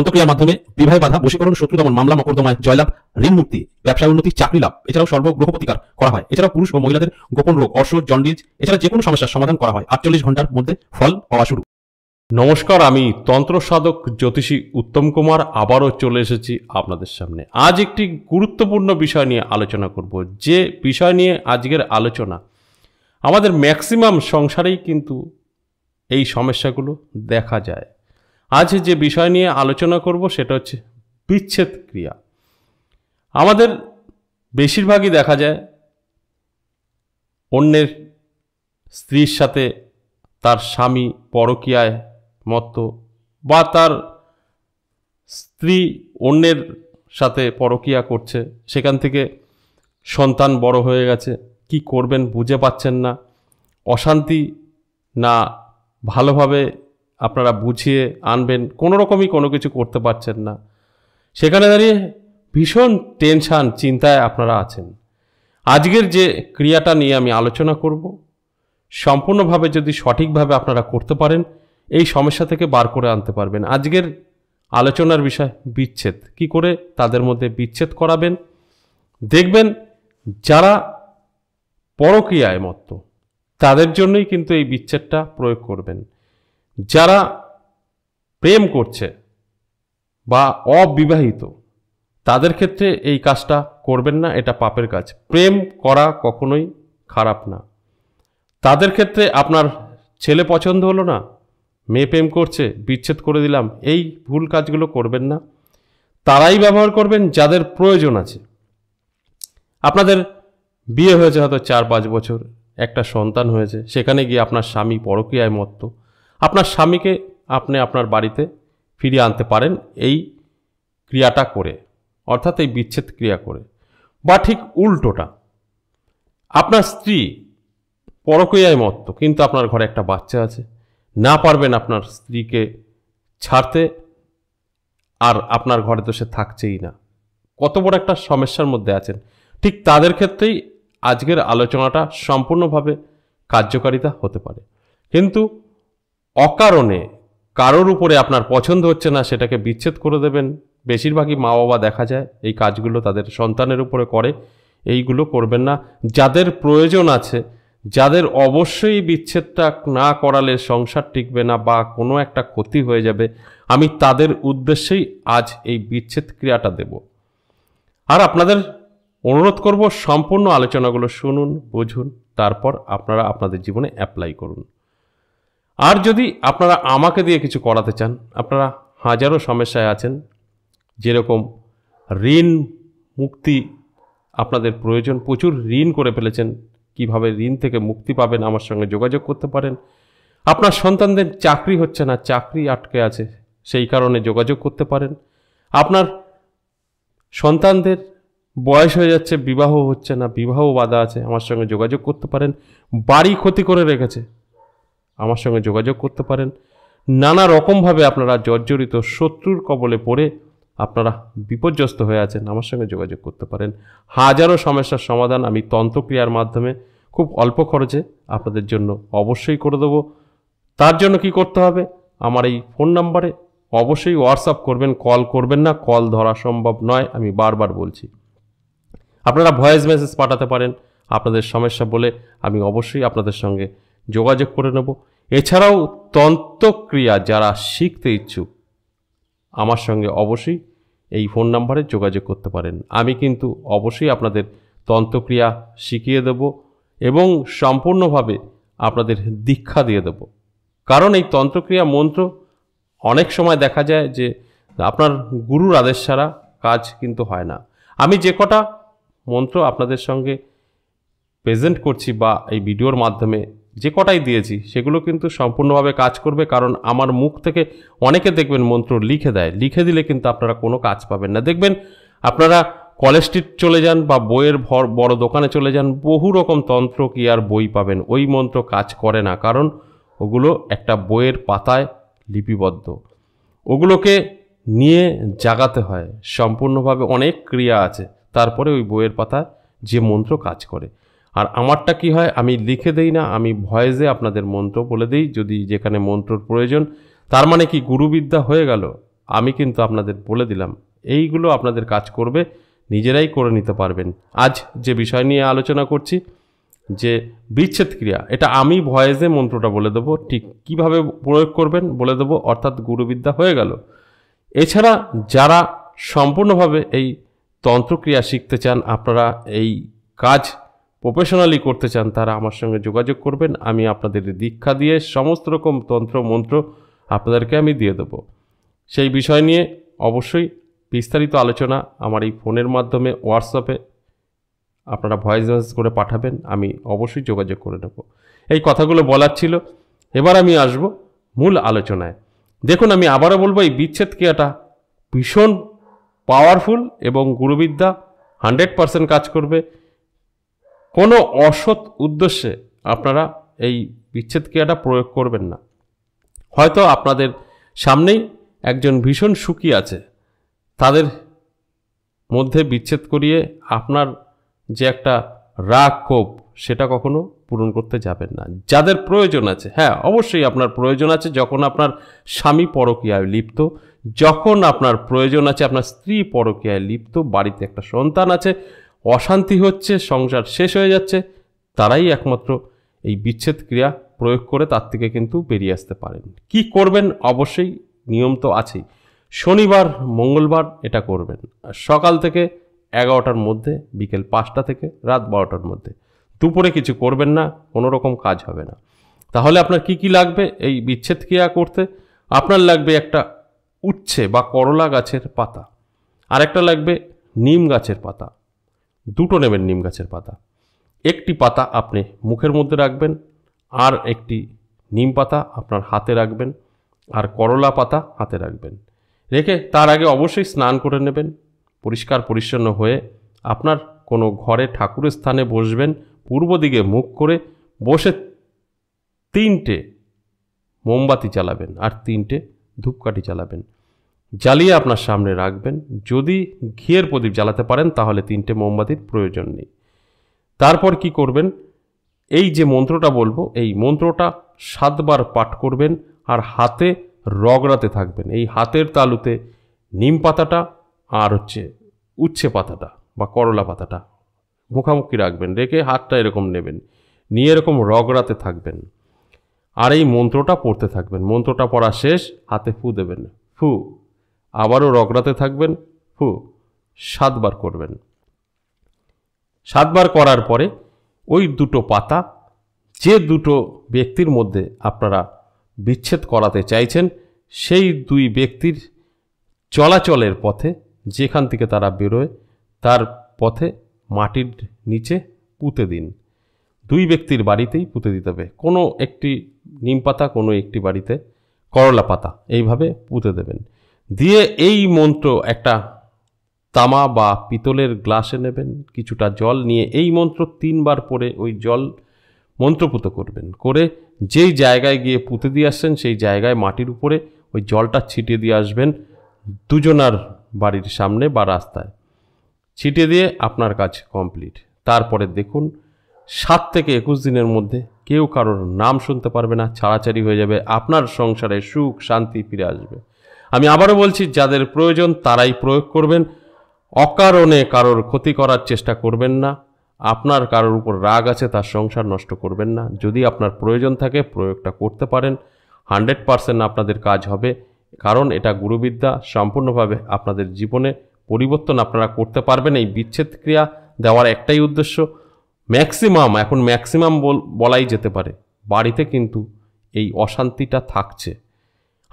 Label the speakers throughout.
Speaker 1: দন্তক্রিয়ার মাধ্যমে বিবাহে বাধা বশীকরণ শত্রু দমন মামলা মকদ্দমায় জয়লাভ ঋণ মুক্তি ব্যবসায় উন্নতি চাকরি লাভ এছাড়াও সর্বগ্রহ প্রতিকার করা হয় এছাড়াও পুরুষ ও মহিলাদের গোপন রোগ অর্শ জন্ডিজ এছাড়া যে কোনো সমস্যার সমাধান করা হয় আটচল্লিশ ঘন্টার মধ্যে ফল পাওয়া শুরু নমস্কার আমি তন্ত্র সাধক জ্যোতিষী উত্তম কুমার আবারও চলে এসেছি আপনাদের সামনে আজ একটি গুরুত্বপূর্ণ বিষয় নিয়ে আলোচনা করব যে বিষয় নিয়ে আজকের আলোচনা আমাদের ম্যাক্সিমাম সংসারেই কিন্তু এই সমস্যাগুলো দেখা যায় আজ যে বিষয় নিয়ে আলোচনা করব সেটা হচ্ছে বিচ্ছেদ ক্রিয়া আমাদের বেশিরভাগই দেখা যায় অন্যের স্ত্রীর সাথে তার স্বামী পরকীয়ায় মত্ত বা তার স্ত্রী অন্যের সাথে পরকীয়া করছে সেখান থেকে সন্তান বড় হয়ে গেছে কি করবেন বুঝে পাচ্ছেন না অশান্তি না ভালোভাবে আপনারা বুঝিয়ে আনবেন কোনো রকমই কোনো কিছু করতে পারছেন না সেখানে দাঁড়িয়ে ভীষণ টেনশান চিন্তায় আপনারা আছেন আজকের যে ক্রিয়াটা নিয়ে আমি আলোচনা করব সম্পূর্ণভাবে যদি সঠিকভাবে আপনারা করতে পারেন এই সমস্যা থেকে বার করে আনতে পারবেন আজকের আলোচনার বিষয় বিচ্ছেদ কি করে তাদের মধ্যে বিচ্ছেদ করাবেন দেখবেন যারা পরক্রিয়ায় মত তাদের জন্যই কিন্তু এই বিচ্ছেদটা প্রয়োগ করবেন যারা প্রেম করছে বা অবিবাহিত তাদের ক্ষেত্রে এই কাজটা করবেন না এটা পাপের কাজ প্রেম করা কখনোই খারাপ না তাদের ক্ষেত্রে আপনার ছেলে পছন্দ হলো না মেয়ে প্রেম করছে বিচ্ছেদ করে দিলাম এই ভুল কাজগুলো করবেন না তারাই ব্যবহার করবেন যাদের প্রয়োজন আছে আপনাদের বিয়ে হয়েছে হয়তো চার পাঁচ বছর একটা সন্তান হয়েছে সেখানে গিয়ে আপনার স্বামী পরকীয়ায় মত্ত আপনার স্বামীকে আপনি আপনার বাড়িতে ফিরিয়ে আনতে পারেন এই ক্রিয়াটা করে অর্থাৎ এই বিচ্ছেদ ক্রিয়া করে বা ঠিক উল্টোটা আপনার স্ত্রী পরকীয়ায় মত্ত কিন্তু আপনার ঘরে একটা বাচ্চা আছে না পারবেন আপনার স্ত্রীকে ছাড়তে আর আপনার ঘরে তো সে থাকছেই না কত বড় একটা সমস্যার মধ্যে আছেন ঠিক তাদের ক্ষেত্রেই আজকের আলোচনাটা সম্পূর্ণভাবে কার্যকারিতা হতে পারে কিন্তু অকারণে কারোর উপরে আপনার পছন্দ হচ্ছে না সেটাকে বিচ্ছেদ করে দেবেন বেশিরভাগই মা বাবা দেখা যায় এই কাজগুলো তাদের সন্তানের উপরে করে এইগুলো করবেন না যাদের প্রয়োজন আছে যাদের অবশ্যই বিচ্ছেদটা না করালে সংসার টিকবে না বা কোনো একটা ক্ষতি হয়ে যাবে আমি তাদের উদ্দেশ্যেই আজ এই বিচ্ছেদ ক্রিয়াটা দেব আর আপনাদের অনুরোধ করব সম্পূর্ণ আলোচনাগুলো শুনুন বুঝুন তারপর আপনারা আপনাদের জীবনে অ্যাপ্লাই করুন আর যদি আপনারা আমাকে দিয়ে কিছু করাতে চান আপনারা হাজারো সমস্যায় আছেন যেরকম ঋণ মুক্তি আপনাদের প্রয়োজন প্রচুর ঋণ করে ফেলেছেন কিভাবে ঋণ থেকে মুক্তি পাবেন আমার সঙ্গে যোগাযোগ করতে পারেন আপনার সন্তানদের চাকরি হচ্ছে না চাকরি আটকে আছে সেই কারণে যোগাযোগ করতে পারেন আপনার সন্তানদের বয়স হয়ে যাচ্ছে বিবাহ হচ্ছে না বিবাহ বাধা আছে আমার সঙ্গে যোগাযোগ করতে পারেন বাড়ি ক্ষতি করে রেখেছে আমার সঙ্গে যোগাযোগ করতে পারেন নানা রকমভাবে আপনারা জর্জরিত শত্রুর কবলে পড়ে আপনারা বিপর্যস্ত হয়ে আছেন আমার সঙ্গে যোগাযোগ করতে পারেন হাজারো সমস্যার সমাধান আমি তন্ত্রক্রিয়ার মাধ্যমে খুব অল্প খরচে আপনাদের জন্য অবশ্যই করে দেবো তার জন্য কি করতে হবে আমার এই ফোন নাম্বারে অবশ্যই হোয়াটসঅ্যাপ করবেন কল করবেন না কল ধরা সম্ভব নয় আমি বারবার বলছি আপনারা ভয়েস মেসেজ পাঠাতে পারেন আপনাদের সমস্যা বলে আমি অবশ্যই আপনাদের সঙ্গে যোগাযোগ করে নেব এছাড়াও তন্ত্রক্রিয়া যারা শিখতে ইচ্ছুক আমার সঙ্গে অবশ্যই এই ফোন নাম্বারে যোগাযোগ করতে পারেন আমি কিন্তু অবশ্যই আপনাদের তন্ত্রক্রিয়া শিখিয়ে দেব এবং সম্পূর্ণভাবে আপনাদের দীক্ষা দিয়ে দেব কারণ এই তন্ত্রক্রিয়া মন্ত্র অনেক সময় দেখা যায় যে আপনার গুরুর আদেশ ছাড়া কাজ কিন্তু হয় না আমি যে কটা মন্ত্র আপনাদের সঙ্গে প্রেজেন্ট করছি বা এই ভিডিওর মাধ্যমে যে কটাই দিয়েছি সেগুলো কিন্তু সম্পূর্ণভাবে কাজ করবে কারণ আমার মুখ থেকে অনেকে দেখবেন মন্ত্র লিখে দেয় লিখে দিলে কিন্তু আপনারা কোনো কাজ পাবেন না দেখবেন আপনারা কলেজ স্ট্রিট চলে যান বা বইয়ের ভর বড় দোকানে চলে যান বহু রকম তন্ত্র কি আর বই পাবেন ওই মন্ত্র কাজ করে না কারণ ওগুলো একটা বইয়ের পাতায় লিপিবদ্ধ ওগুলোকে নিয়ে জাগাতে হয় সম্পূর্ণভাবে অনেক ক্রিয়া আছে তারপরে ওই বইয়ের পাতা যে মন্ত্র কাজ করে আর আমারটা কি হয় আমি লিখে দেই না আমি ভয়েসে আপনাদের মন্ত্র বলে দিই যদি যেখানে মন্ত্রর প্রয়োজন তার মানে কি গুরুবিদ্যা হয়ে গেল আমি কিন্তু আপনাদের বলে দিলাম এইগুলো আপনাদের কাজ করবে নিজেরাই করে নিতে পারবেন আজ যে বিষয় নিয়ে আলোচনা করছি যে বিচ্ছেদ ক্রিয়া এটা আমি ভয়েসে মন্ত্রটা বলে দেবো ঠিক কিভাবে প্রয়োগ করবেন বলে দেবো অর্থাৎ গুরুবিদ্যা হয়ে গেল এছাড়া যারা সম্পূর্ণভাবে এই তন্ত্রক্রিয়া শিখতে চান আপনারা এই কাজ প্রফেশনালি করতে চান তারা আমার সঙ্গে যোগাযোগ করবেন আমি আপনাদের দীক্ষা দিয়ে সমস্ত রকম তন্ত্র মন্ত্র আপনাদেরকে আমি দিয়ে দেবো সেই বিষয় নিয়ে অবশ্যই বিস্তারিত আলোচনা আমার এই ফোনের মাধ্যমে হোয়াটসঅ্যাপে আপনারা ভয়েস মেসেজ করে পাঠাবেন আমি অবশ্যই যোগাযোগ করে নেব এই কথাগুলো বলার ছিল এবার আমি আসব মূল আলোচনায় দেখুন আমি আবারও বলবো এই বিচ্ছেদ ক্রিয়াটা ভীষণ পাওয়ারফুল এবং গুরুবিদ্যা হান্ড্রেড পারসেন্ট কাজ করবে কোনো অসৎ উদ্দেশ্যে আপনারা এই বিচ্ছেদ ক্রিয়াটা প্রয়োগ করবেন না হয়তো আপনাদের সামনেই একজন ভীষণ সুখী আছে তাদের মধ্যে বিচ্ছেদ করিয়ে আপনার যে একটা রাগ ক্ষোভ সেটা কখনো পূরণ করতে যাবেন না যাদের প্রয়োজন আছে হ্যাঁ অবশ্যই আপনার প্রয়োজন আছে যখন আপনার স্বামী পরকীয়ায় লিপ্ত যখন আপনার প্রয়োজন আছে আপনার স্ত্রী পরকীয়ায় লিপ্ত বাড়িতে একটা সন্তান আছে অশান্তি হচ্ছে সংসার শেষ হয়ে যাচ্ছে তারাই একমাত্র এই বিচ্ছেদ ক্রিয়া প্রয়োগ করে তার থেকে কিন্তু বেরিয়ে আসতে পারেন কি করবেন অবশ্যই নিয়ম তো আছেই শনিবার মঙ্গলবার এটা করবেন সকাল থেকে এগারোটার মধ্যে বিকেল পাঁচটা থেকে রাত বারোটার মধ্যে দুপুরে কিছু করবেন না কোনো রকম কাজ হবে না তাহলে আপনার কি কি লাগবে এই বিচ্ছেদ ক্রিয়া করতে আপনার লাগবে একটা উচ্ছে বা করলা গাছের পাতা আরেকটা লাগবে নিম গাছের পাতা দুটো নেবেন নিম গাছের পাতা একটি পাতা আপনি মুখের মধ্যে রাখবেন আর একটি নিম পাতা আপনার হাতে রাখবেন আর করলা পাতা হাতে রাখবেন রেখে তার আগে অবশ্যই স্নান করে নেবেন পরিষ্কার পরিচ্ছন্ন হয়ে আপনার কোনো ঘরে ঠাকুরের স্থানে বসবেন পূর্ব দিকে মুখ করে বসে তিনটে মোমবাতি চালাবেন আর তিনটে ধূপকাঠি চালাবেন জ্বালিয়ে আপনার সামনে রাখবেন যদি ঘিয়ের প্রদীপ জ্বালাতে পারেন তাহলে তিনটে মোমবাতির প্রয়োজন নেই তারপর কি করবেন এই যে মন্ত্রটা বলবো এই মন্ত্রটা সাতবার পাঠ করবেন আর হাতে রগড়াতে থাকবেন এই হাতের তালুতে নিম পাতাটা আর হচ্ছে উচ্ছে পাতাটা বা করলা পাতাটা মুখামুখি রাখবেন রেখে হাতটা এরকম নেবেন নিয়ে এরকম রগড়াতে থাকবেন আর এই মন্ত্রটা পড়তে থাকবেন মন্ত্রটা পড়া শেষ হাতে ফু দেবেন ফু আবারও রগড়াতে থাকবেন হু সাতবার করবেন সাতবার করার পরে ওই দুটো পাতা যে দুটো ব্যক্তির মধ্যে আপনারা বিচ্ছেদ করাতে চাইছেন সেই দুই ব্যক্তির চলাচলের পথে যেখান থেকে তারা বেরোয় তার পথে মাটির নিচে পুঁতে দিন দুই ব্যক্তির বাড়িতেই পুঁতে দিতে হবে কোনো একটি নিম পাতা কোনো একটি বাড়িতে করলা পাতা এইভাবে পুঁতে দেবেন দিয়ে এই মন্ত্র একটা তামা বা পিতলের গ্লাসে নেবেন কিছুটা জল নিয়ে এই মন্ত্র তিনবার পরে ওই জল মন্ত্রপুত করবেন করে যেই জায়গায় গিয়ে পুঁতে দিয়ে আসছেন সেই জায়গায় মাটির উপরে ওই জলটা ছিটিয়ে দিয়ে আসবেন দুজনার বাড়ির সামনে বা রাস্তায় ছিটিয়ে দিয়ে আপনার কাজ কমপ্লিট তারপরে দেখুন সাত থেকে একুশ দিনের মধ্যে কেউ কারোর নাম শুনতে পারবে না ছাড়াছাড়ি হয়ে যাবে আপনার সংসারে সুখ শান্তি ফিরে আসবে আমি আবারও বলছি যাদের প্রয়োজন তারাই প্রয়োগ করবেন অকারণে কারোর ক্ষতি করার চেষ্টা করবেন না আপনার কারোর উপর রাগ আছে তার সংসার নষ্ট করবেন না যদি আপনার প্রয়োজন থাকে প্রয়োগটা করতে পারেন হান্ড্রেড পারসেন্ট আপনাদের কাজ হবে কারণ এটা গুরুবিদ্যা সম্পূর্ণভাবে আপনাদের জীবনে পরিবর্তন আপনারা করতে পারবেন এই বিচ্ছেদ ক্রিয়া দেওয়ার একটাই উদ্দেশ্য ম্যাক্সিমাম এখন ম্যাক্সিমাম বলাই যেতে পারে বাড়িতে কিন্তু এই অশান্তিটা থাকছে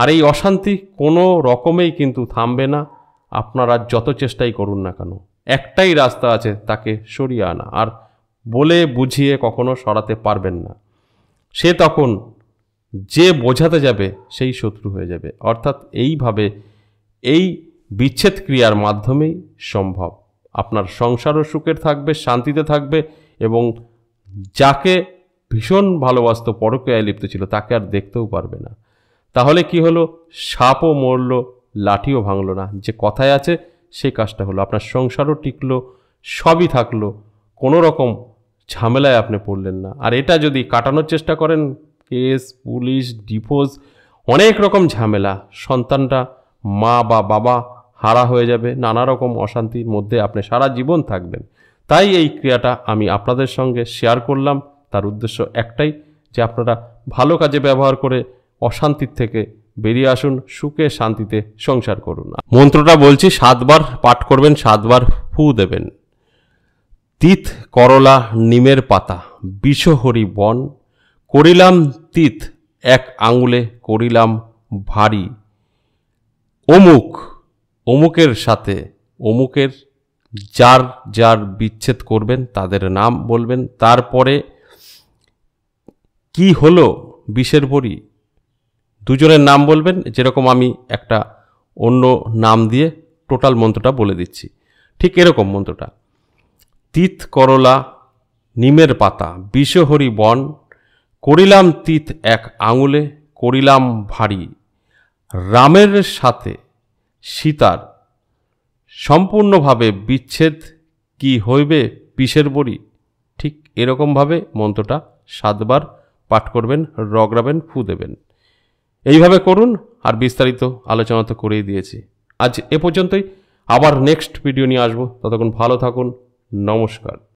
Speaker 1: আর এই অশান্তি কোনো রকমেই কিন্তু থামবে না আপনারা যত চেষ্টাই করুন না কেন একটাই রাস্তা আছে তাকে সরিয়ে আনা আর বলে বুঝিয়ে কখনো সরাতে পারবেন না সে তখন যে বোঝাতে যাবে সেই শত্রু হয়ে যাবে অর্থাৎ এইভাবে এই বিচ্ছেদ ক্রিয়ার মাধ্যমেই সম্ভব আপনার সংসারও সুখের থাকবে শান্তিতে থাকবে এবং যাকে ভীষণ ভালোবাসত পরকীয়ায় লিপ্ত ছিল তাকে আর দেখতেও পারবে না তাহলে কি হলো সাপও মরল লাঠিও ভাঙল না যে কথায় আছে সেই কাজটা হলো আপনার সংসারও টিকল সবই থাকলো কোনো রকম ঝামেলায় আপনি পড়লেন না আর এটা যদি কাটানোর চেষ্টা করেন কেস পুলিশ ডিফোজ অনেক রকম ঝামেলা সন্তানটা মা বা বাবা হারা হয়ে যাবে নানা রকম অশান্তির মধ্যে আপনি সারা জীবন থাকবেন তাই এই ক্রিয়াটা আমি আপনাদের সঙ্গে শেয়ার করলাম তার উদ্দেশ্য একটাই যে আপনারা ভালো কাজে ব্যবহার করে অশান্তির থেকে বেরিয়ে আসুন সুখে শান্তিতে সংসার করুন মন্ত্রটা বলছি সাতবার পাঠ করবেন সাতবার ফু দেবেন তিত করলা নিমের পাতা বিষহরি বন করিলাম তিত এক আঙুলে করিলাম ভারী অমুক অমুকের সাথে অমুকের যার যার বিচ্ছেদ করবেন তাদের নাম বলবেন তারপরে কি হলো বিষের পরী দুজনের নাম বলবেন যেরকম আমি একটা অন্য নাম দিয়ে টোটাল মন্ত্রটা বলে দিচ্ছি ঠিক এরকম মন্ত্রটা তিত করলা নিমের পাতা বিষহরি বন করিলাম তিত এক আঙুলে করিলাম ভারী রামের সাথে সীতার সম্পূর্ণভাবে বিচ্ছেদ কি হইবে বিষের বড়ি ঠিক এরকমভাবে মন্ত্রটা সাতবার পাঠ করবেন রগড়াবেন ফু দেবেন এইভাবে করুন আর বিস্তারিত আলোচনা তো করেই দিয়েছি আজ এ পর্যন্তই আবার নেক্সট ভিডিও নিয়ে আসবো ততক্ষণ ভালো থাকুন নমস্কার